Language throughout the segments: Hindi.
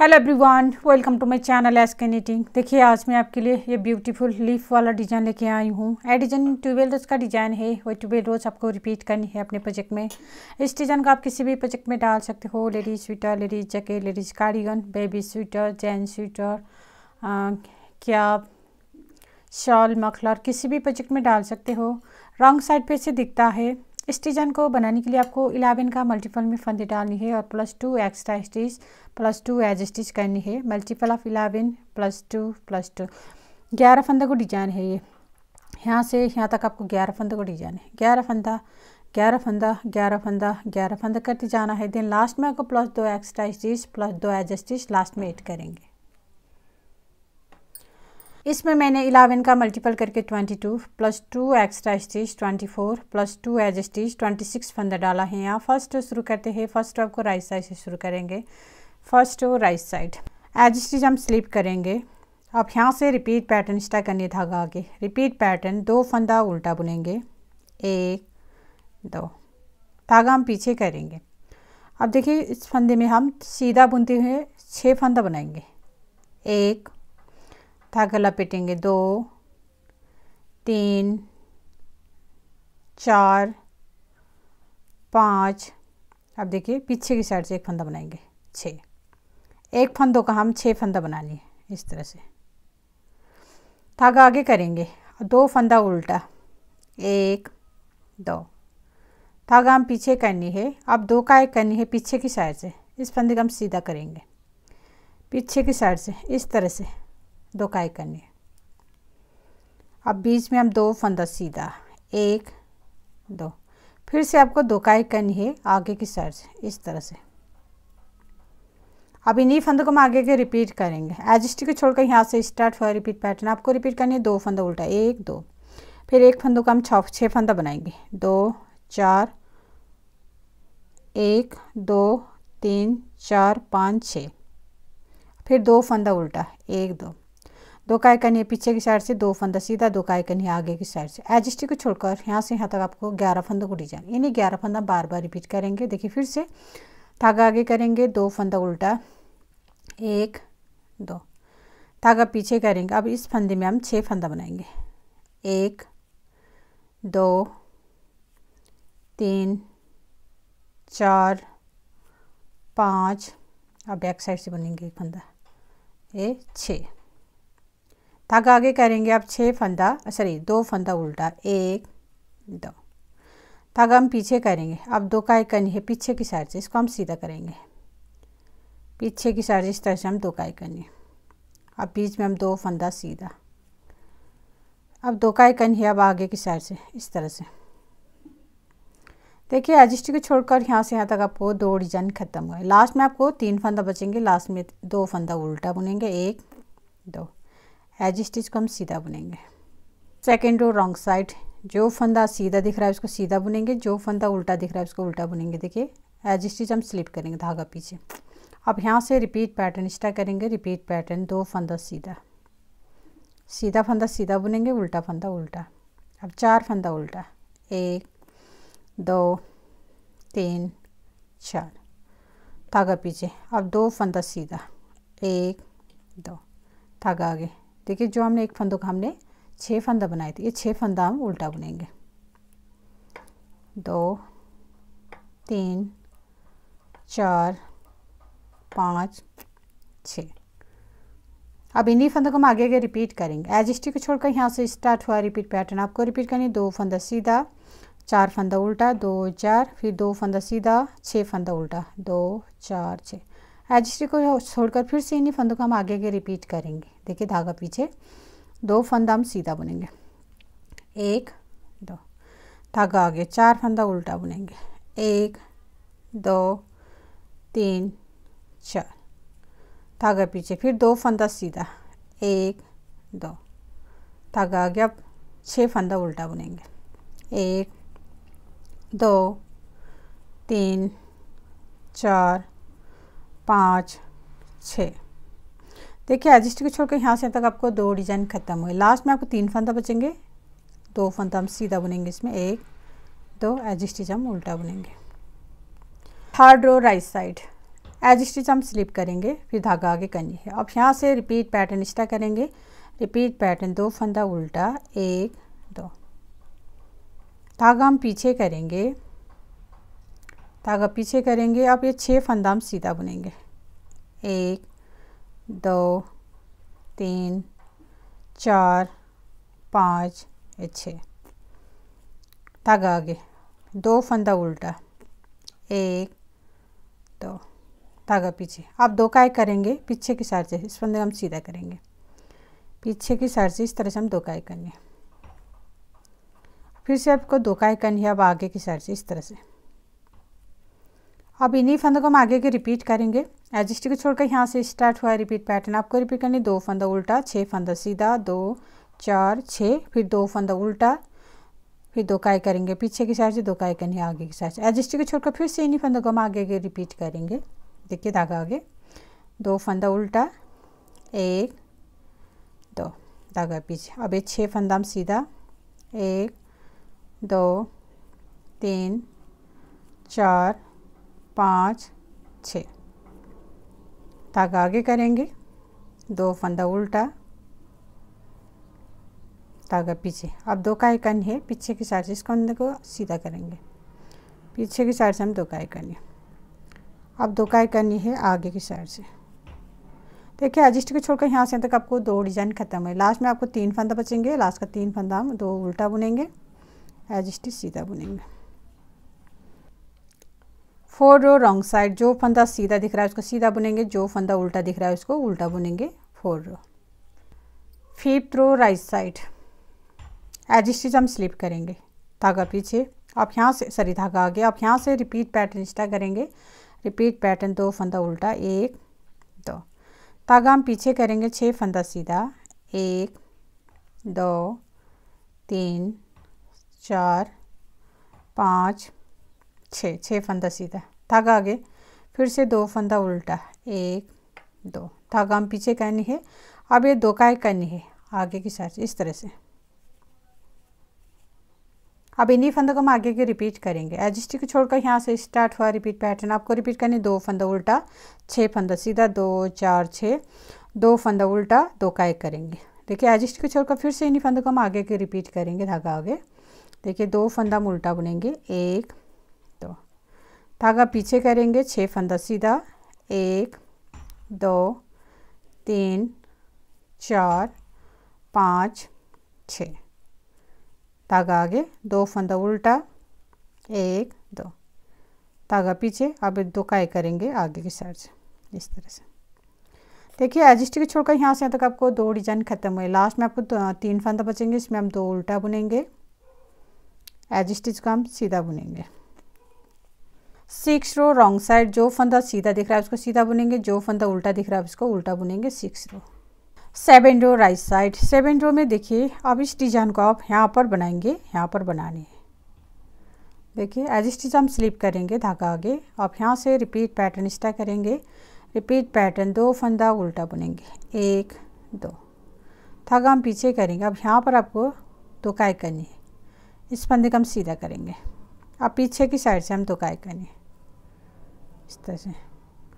hello everyone welcome to my channel S knitting देखिए आज मैं आपके लिए ये ब्यूटीफुल लीफ वाला डिज़ाइन लेके आई हूँ ए डिज़ाइन ट्यूबेल रोज़ का डिज़ाइन है वो ट्यूबेल रोज़ आपको रिपीट करनी है अपने प्रोजेक्ट में इस डिज़ाइन को आप किसी भी प्रोजेक्ट में डाल सकते हो ladies sweater ladies jacket ladies cardigan baby sweater gents sweater क्या शॉल मखलर किसी भी प्रोजेक्ट में डाल सकते हो रॉन्ग साइड पर इसे दिखता है डिजाइन को बनाने के लिए आपको इलेवन का मल्टीपल में फंदे डालनी है और plus two extra stitch plus two edge stitch करनी है multiple of eleven plus two plus two ग्यारह फंदे को डिजाइन है ये यहाँ से यहाँ तक आपको ग्यारह फंदे को डिजाइन है ग्यारह फंदा ग्यारह फंदा ग्यारह फंदा ग्यारह फंदा करते जाना है देन लास्ट में आपको प्लस दो एक्स्ट्रा स्टिच प्लस दो एज स्टिच लास्ट में एड करेंगे इसमें मैंने इलेवन का मल्टीपल करके twenty two plus two extra stitch twenty four plus two edge stitch twenty six फंदा डाला है यहाँ फर्स्ट शुरू करते हैं फर्स्ट आपको राइट साइड से शुरू करेंगे first right side edge stitch हम स्लिप करेंगे अब यहाँ से रिपीट पैटर्न स्टा करने धागा आगे रिपीट पैटर्न दो फंदा उल्टा बुनेंगे एक दो धागा हम पीछे करेंगे अब देखिए इस फंदे में हम सीधा बुनते हुए छः फंदा बनाएंगे एक धागा लपेटेंगे दो तीन चार पाँच अब देखिए पीछे की साइड से एक फंदा बनाएंगे छः एक फंदों का हम छः फंदा बनानी है इस तरह से धागा तो आगे करेंगे दो फंदा उल्टा एक दो धागा तो हम पीछे करनी है अब दो का एक करनी है पीछे की साइड से इस फंदे का हम सीधा करेंगे पीछे की साइड से इस तरह से दो काई करनी अब बीच में हम दो फंदा सीधा एक दो फिर से आपको दो काई करनी है आगे की साइड से इस तरह से अब इन्हीं फंदों को हम आगे के रिपीट करेंगे एजस्टी को छोड़कर यहाँ से स्टार्ट हुआ रिपीट पैटर्न आपको रिपीट करनी है दो फंदा उल्टा एक दो फिर एक फंदों का हम छ छः फंदा बनाएंगे दो चार एक दो तीन चार पाँच छः फिर दो फंदा उल्टा एक दो दो काय कन्या पीछे की साइड से दो फंदा सीधा दो काय कन्या आगे की साइड से एजिस्टी को छोड़कर यहाँ से यहाँ तक आपको ग्यारह फंदा को डिजाइन यानी ग्यारह फंदा बार बार रिपीट करेंगे देखिए फिर से धागा आगे करेंगे दो फंदा उल्टा एक दो धागा पीछे करेंगे अब इस फंदे में हम छः फंदा बनाएंगे एक दो तीन चार पाँच अब बैक साइड से बनेंगे एक फंदा ये छः धागा आगे करेंगे आप छः फंदा सॉरी दो फंदा उल्टा एक दो धागा हम पीछे करेंगे अब दो का एक कनी है पीछे की साइड से इसको हम सीधा करेंगे पीछे की साइड इस तरह से हम दो का एक कनी अब बीच में हम दो फंदा सीधा अब दो का एक कनी है अब आगे की साइड से इस तरह से देखिए एजिस्टी को छोड़कर यहाँ से यहाँ तक आपको दो डिजाइन खत्म हुए लास्ट में आपको तीन फंदा बचेंगे लास्ट में दो फंदा उल्टा बुनेंगे एक दो एज स्टिच को हम सीधा बुनेंगे सेकेंड रो रॉन्ग साइड जो फंदा सीधा दिख रहा है उसको सीधा बुनेंगे जो फंदा उल्टा दिख रहा है उसको उल्टा बुनेंगे देखिए एज स्टिच हम स्लिप करेंगे धागा पीछे अब यहाँ से रिपीट पैटर्न स्टा करेंगे रिपीट पैटर्न दो फंदा सीधा सीधा फंदा सीधा बुनेंगे उल्टा फंदा उल्टा अब चार फंदा उल्टा एक दो तीन चार धागा पीछे अब दो फंदा सीधा एक दो धागा आगे देखिए जो हमने एक फंदों का हमने छः फंदा बनाए थे ये छः फंदा हम उल्टा बुनेंगे दो तीन चार पाँच छ अब इन्हीं फंदों को हम आगे आगे रिपीट करेंगे एज स्टी को छोड़कर यहाँ से स्टार्ट हुआ रिपीट पैटर्न आपको रिपीट करनी दो फंदा सीधा चार फंदा उल्टा दो चार फिर दो फंदा सीधा छः फंदा उल्टा दो चार छः एजिस्ट्री को छोड़कर फिर से इन्हीं फंदों को हम आगे आगे रिपीट करेंगे देखिए धागा पीछे दो फंदा हम सीधा बुनेंगे एक दो धागा आगे चार फंदा उल्टा बुनेंगे एक दो तीन चार धागा पीछे फिर दो फंदा सीधा एक दो धागा आगे अब छः फंदा उल्टा बुनेंगे एक दो तीन चार पाँच छः देखिए एजिस्ट को छोड़कर यहाँ से तक आपको दो डिजाइन खत्म हुए लास्ट में आपको तीन फंदा बचेंगे दो फंदा हम सीधा बुनेंगे इसमें एक दो एजिस्ट हम उल्टा बुनेंगे third row right side edge हम स्लिप करेंगे फिर धागा आगे करनी है अब यहाँ से रिपीट पैटर्न इस्टा करेंगे रिपीट पैटर्न दो फंदा उल्टा एक दो धागा हम पीछे करेंगे धागा तो पीछे करेंगे आप ये छः हम सीधा बुनेंगे एक दो तीन चार पाँच छः धागा तो आगे दो फंदा उल्टा एक दो धागा तो पीछे आप दो काय करेंगे पीछे की साइड से इस फंदे हम सीधा करेंगे पीछे की साइड से इस तरह से हम दो काय करनी है फिर से आपको दो काय करनी है अब आगे की साइड से इस तरह से अब इन्हीं फंदों को हम आगे के रिपीट करेंगे एडजस्टी को छोड़कर यहाँ से स्टार्ट हुआ है रिपीट पैटर्न आपको रिपीट करनी दो फंदा उल्टा छः फंदा सीधा दो चार छः फिर दो फंदा उल्टा फिर दो काय करेंगे पीछे की साइड से दो काय करनी आगे की साइड से एडजस्टी को छोड़कर फिर से इन्हीं फंदों को हम आगे के रिपीट करेंगे देखिए धागा आगे दो फंदा उल्टा एक दो धागा पीछे अब ये छः फंदा हम सीधा एक दो तीन चार पाँच छ ताक आगे करेंगे दो फंदा उल्टा तागा पीछे अब दो का आइकन है पीछे की साइड से इसको अंदर को सीधा करेंगे पीछे की साइड से हम दो का आइकन अब दो का आइकन है आगे की साइड से देखिए एडजस्ट को छोड़कर यहाँ से तक आपको दो डिजाइन खत्म है लास्ट में आपको तीन फंदा बचेंगे लास्ट का तीन फंदा हम दो उल्टा बुनेंगे एजिस्ट सीधा बुनेंगे फोर रो रॉन्ग साइड जो फंदा सीधा दिख रहा है उसको सीधा बुनेंगे जो फंदा उल्टा दिख रहा है उसको उल्टा बुनेंगे four row fifth row right side edge stitch हम स्लिप करेंगे धागा पीछे आप यहाँ से सॉरी धागा आगे आप यहाँ से रिपीट पैटर्न स्टा करेंगे रिपीट पैटर्न दो फंदा उल्टा एक दो धागा हम पीछे करेंगे छः फंदा सीधा एक दो तीन चार पाँच छः छः फंदा सीधा धागा आगे फिर से दो फंदा उल्टा एक दो धागा हम पीछे करनी है अब ये दो का एक करनी है आगे की साइड इस तरह से अब इन्हीं फंदों को हम आगे के रिपीट करेंगे एजिस्टिक को छोड़कर यहाँ से स्टार्ट हुआ रिपीट पैटर्न आपको रिपीट करनी दो फंदा उल्टा छः फंदा सीधा दो चार छः दो फंदा उल्टा दो का एक करेंगे देखिए एजिस्टिक को छोड़कर फिर से इन्हीं फंदों को हम आगे के रिपीट करेंगे धागा आगे देखिए दो फंदा हम उल्टा बुनेंगे एक धागा पीछे करेंगे छः फंदा सीधा एक दो तीन चार पाँच छ धागा आगे दो फंदा उल्टा एक दो धागा पीछे अब दो काय करेंगे आगे की साइड से इस तरह से देखिए एजिस्टिक छोड़कर यहाँ से यहाँ तक आपको दो डिजाइन खत्म हुए लास्ट में आपको तीन फंदा बचेंगे इसमें हम दो उल्टा बुनेंगे एजिस्टिच का हम सीधा बुनेंगे सिक्स रो रॉन्ग साइड जो फंदा सीधा दिख रहा है उसको सीधा बुनेंगे जो फंदा उल्टा दिख रहा है उसको उल्टा बुनेंगे six row seven row right side seven row में देखिए अब इस डिजाइन को आप यहाँ पर बनाएंगे यहाँ पर बनानी है देखिए एज इस डिज हम स्लिप करेंगे धागा आगे आप यहाँ से रिपीट पैटर्न स्टा करेंगे रिपीट पैटर्न दो फंदा उल्टा बुनेंगे एक दो धागा हम पीछे करेंगे अब यहाँ पर आपको दुकाई करनी है इस फंदे का हम सीधा करेंगे अब पीछे की साइड से हम दुकाई करनी है इस तरह से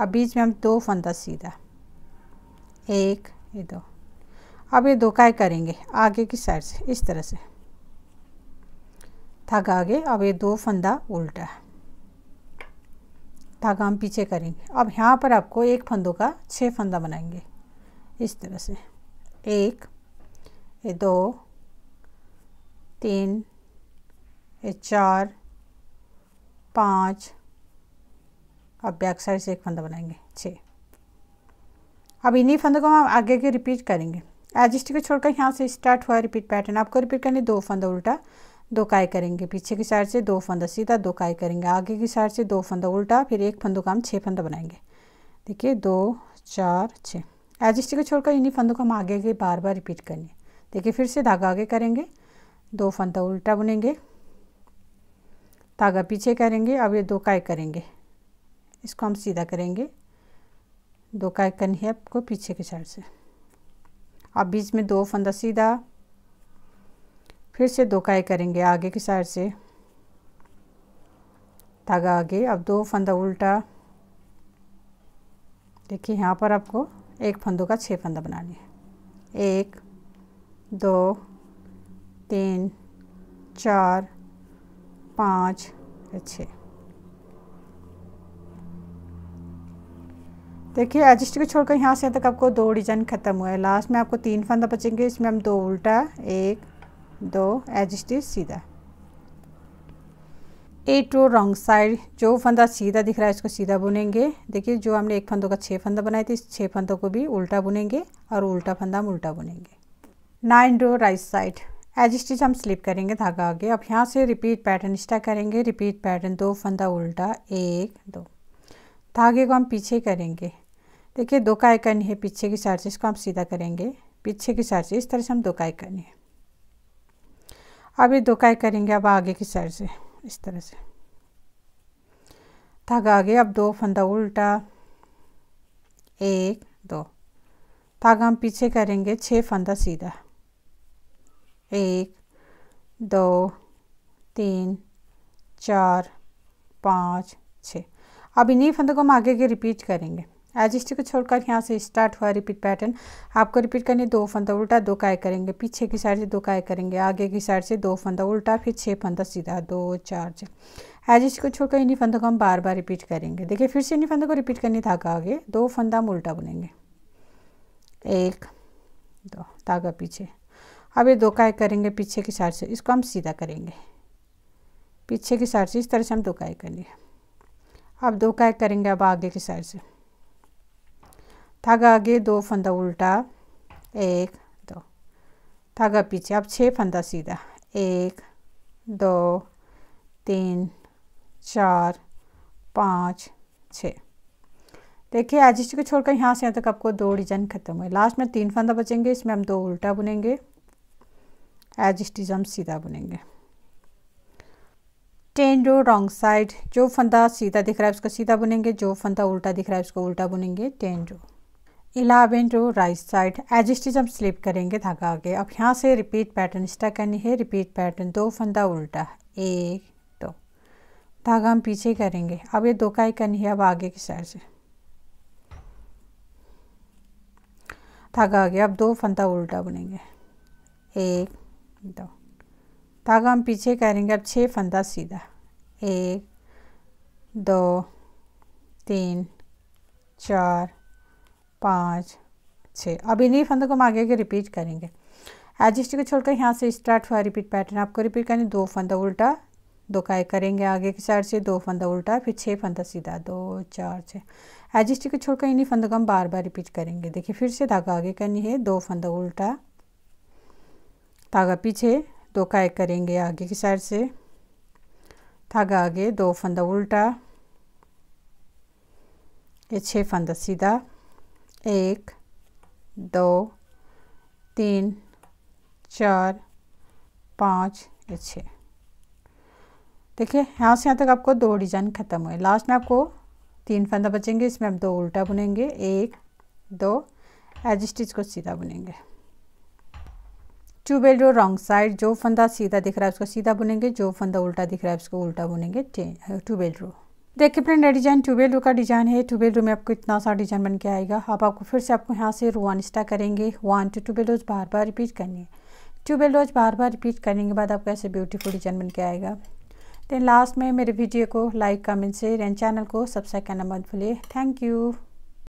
अब बीच में हम दो फंदा सीधा एक ये दो अब ये दो काय करेंगे आगे की साइड से इस तरह से धागा आगे अब ये दो फंदा उल्टा धागा हम पीछे करेंगे अब यहाँ पर आपको एक फंदों का छः फंदा बनाएंगे इस तरह से एक ये दो तीन ये चार पाँच और बैक साइड से एक फंदा बनाएंगे छः अब इन्हीं फंदों को हम आगे के रिपीट करेंगे एजिस्ट को छोड़कर यहाँ से स्टार्ट हुआ रिपीट पैटर्न आपको रिपीट करनी दो फंदा उल्टा दो काय करेंगे पीछे की साइड से दो फंदा सीधा दो काय करेंगे आगे की साइड से दो फंदा उल्टा फिर एक फंदों का हम छः फंदा बनाएंगे देखिए दो चार छः एजिस्ट को छोड़कर इन्हीं फंदों को हम आगे आगे बार बार रिपीट करेंगे देखिए फिर से धागा आगे करेंगे दो फंदा उल्टा बुनेंगे धागा पीछे करेंगे अब ये दो काय करेंगे इसको हम सीधा करेंगे दो का कन्हे को पीछे के साइड से अब बीच में दो फंदा सीधा फिर से दो काय करेंगे आगे की साइड से धागा आगे अब दो फंदा उल्टा देखिए यहाँ पर आपको एक फंदों का छः फंदा बनानी है एक दो तीन चार पाँच छः देखिए एजिस्ट को छोड़कर यहाँ से तक आपको दो डिजाइन ख़त्म हुआ है लास्ट में आपको तीन फंदा बचेंगे इसमें हम दो उल्टा एक दो एजिस्ट सीधा एट रो रॉन्ग साइड जो फंदा सीधा दिख रहा है इसको सीधा बुनेंगे देखिए जो हमने एक फंदों का छः फंदा बनाए थे इस छः फंदों को भी उल्टा बुनेंगे और उल्टा फंदा हम उल्टा बुनेंगे nine row right side edge stitch हम स्लिप करेंगे धागा आगे अब यहाँ से रिपीट पैटर्न स्टार्ट करेंगे रिपीट पैटर्न दो फंदा उल्टा एक दो धागे को हम पीछे करेंगे देखिए दो काय करनी है पीछे की साइड से इसको हम सीधा करेंगे पीछे की साइड से इस तरह से हम दो काय करनी है अब ये दो काय करेंगे अब आगे की साइड से इस तरह से धागा तो आगे अब दो फंदा उल्टा एक दो धागा तो हम पीछे करेंगे छः फंदा सीधा एक दो तीन चार पाँच छः अब इन्हीं फंदों को हम आगे के रिपीट करेंगे एजिस्ट को छोड़कर यहाँ से स्टार्ट हुआ रिपीट पैटर्न आपको रिपीट करनी दो फंदा उल्टा दो काय करेंगे पीछे की साइड से दो काय करेंगे आगे की साइड से दो फंदा उल्टा फिर छः फंदा सीधा दो चार एजिस्ट को छोड़कर इन्हीं फंदों को हम बार बार रिपीट करेंगे देखिए फिर से इन्हीं फंदों को रिपीट करनी धागा आगे दो फंदा हम उल्टा बुनेंगे एक दो धागा पीछे अब ये दो काय करेंगे पीछे की साइड से इसको हम सीधा करेंगे पीछे की साइड से इस तरह से हम दो काय करेंगे अब दो काय करेंगे अब आगे की साइड से धागा आगे दो फंदा उल्टा एक दो धागा पीछे अब छः फंदा सीधा एक दो तीन चार पाँच छः देखिए आज को छोड़कर यहाँ से यहाँ तक आपको दो डिजाइन खत्म हुए लास्ट में तीन फंदा बचेंगे इसमें हम दो उल्टा बुनेंगे एज स्टिच हम सीधा बुनेंगे टेन रो रॉन्ग साइड जो फंदा सीधा दिख रहा है उसको सीधा बुनेंगे जो फंदा उल्टा दिख रहा है उसको उल्टा बुनेंगे ten row eleven two right side edge stitch हम स्लिप करेंगे धागा आगे अब यहाँ से रिपीट पैटर्न स्टा करनी है रिपीट पैटर्न दो फंदा उल्टा एक दो धागा हम पीछे करेंगे अब ये दो काई करनी है अब आगे की साइड से धागा आगे अब दो फंदा उल्टा बुनेंगे एक दो धागा हम पीछे करेंगे अब छः फंदा सीधा एक दो तीन चार पाँच छः अब इन्हीं फंदों को हम आगे आगे रिपीट करेंगे एडजस्ट को छोड़कर यहाँ से स्टार्ट हुआ रिपीट पैटर्न आपको रिपीट करनी दो फंदा उल्टा दो काय करेंगे आगे की साइड से दो फंदा उल्टा फिर छः फंदा सीधा दो चार छः एडजस्ट को छोड़कर इन्हीं फंदों को हम बार बार रिपीट करेंगे देखिए फिर से धागा आगे करनी है दो फंदा उल्टा धागा पीछे दो काय करेंगे आगे की साइड से धागा आगे दो फंदा उल्टा ये छः फंदा सीधा एक दो तीन चार पाँच या छः देखिए यहाँ से यहाँ तक आपको दो डिजाइन ख़त्म हुए लास्ट में आपको तीन फंदा बचेंगे इसमें आप दो उल्टा बुनेंगे एक दो एज स्टिच को सीधा बुनेंगे twelve row wrong side जो फंदा सीधा दिख रहा है उसको सीधा बुनेंगे जो फंदा उल्टा दिख रहा है उसको उल्टा बुनेंगे टू बेल्ट रो देखिए फ्रेंड डिजाइन ट्यूबेल रू का डिजाइन है ट्यूबेल रू में आपको इतना सा डिजाइन बन के आएगा अब आप आपको फिर से आपको यहाँ से रू अनिस्टा करेंगे वन टू ट्यूबेल रोज बार बार रिपीट करनी है ट्यूबेल रोज बार बार रिपीट करने के बाद आपको ऐसे ब्यूटीफुल डिजाइन बन के आएगा देन लास्ट में मेरे वीडियो को like comment share and channel को सब्सक्राइब करना मत भूलिए थैंक यू